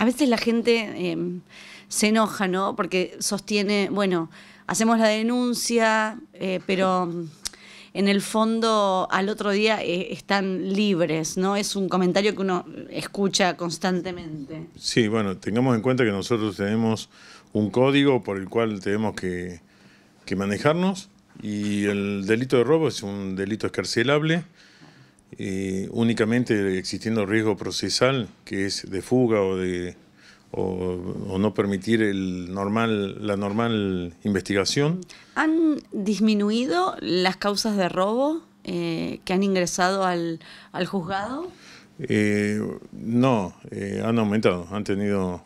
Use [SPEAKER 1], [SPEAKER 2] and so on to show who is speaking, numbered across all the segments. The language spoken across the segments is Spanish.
[SPEAKER 1] a veces la gente em, se enoja, ¿no? Porque sostiene, bueno, hacemos la denuncia, eh, pero em, en el fondo al otro día eh, están libres, ¿no? Es un comentario que uno escucha constantemente.
[SPEAKER 2] Sí, bueno, tengamos en cuenta que nosotros tenemos un código por el cual tenemos que, que manejarnos y el delito de robo es un delito escarcelable eh, únicamente existiendo riesgo procesal, que es de fuga o de o, no permitir normal, la normal investigación.
[SPEAKER 1] ¿Han disminuido las causas de robo eh, que han ingresado al, juzgado?
[SPEAKER 2] Eh, no, han aumentado, han tenido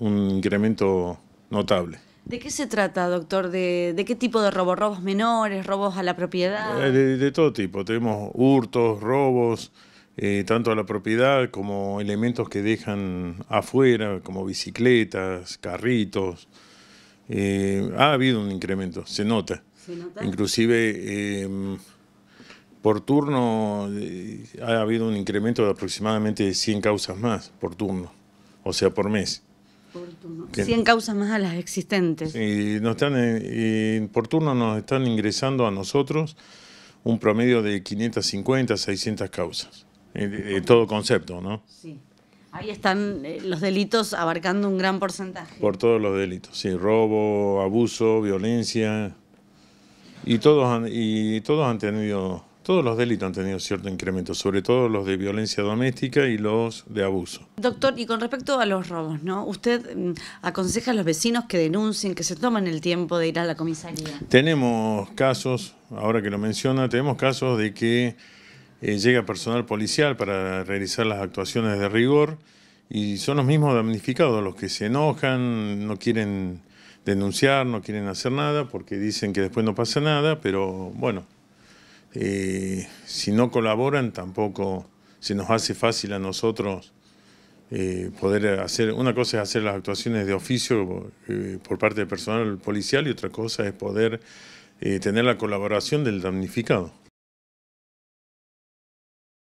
[SPEAKER 2] un incremento notable.
[SPEAKER 1] ¿De qué se trata, doctor? ¿De, qué tipo de robos? ¿Robos menores? ¿Robos a la propiedad?
[SPEAKER 2] Eh, de, todo tipo. Tenemos hurtos, robos, eh, tanto a la propiedad como elementos que dejan afuera, como bicicletas, carritos. Eh, ha habido un incremento, se nota. ¿Se nota? Inclusive em, por turno ha habido un incremento de aproximadamente 100 causas más por turno, o sea, por mes.
[SPEAKER 1] 100 causas más a las existentes.
[SPEAKER 2] Y, nos están, eh, y por turno nos están ingresando a nosotros un promedio de 550, 600 causas. Eh, de, todo concepto, ¿no?
[SPEAKER 1] Sí. Ahí están eh, los delitos abarcando un gran porcentaje.
[SPEAKER 2] Por todos los delitos, sí. Robo, abuso, violencia. Y todos y todos han tenido todos los delitos han tenido cierto incremento, sobre todo los de violencia doméstica y los de abuso.
[SPEAKER 1] Doctor, y con respecto a los robos, ¿no? ¿Usted mm, aconseja a los vecinos que denuncien, que se tomen el tiempo de ir a la comisaría?
[SPEAKER 2] Tenemos casos, ahora que lo menciona, tenemos casos de que eh, llega personal policial para realizar las actuaciones de rigor y son los mismos damnificados los que se enojan, no quieren denunciar, no quieren hacer nada porque dicen que después no pasa nada, pero bueno, eh, si no colaboran, tampoco se nos hace fácil a nosotros eh, poder hacer, una cosa es hacer las actuaciones de oficio eh, por parte del personal policial y otra cosa es poder eh, tener la colaboración del damnificado.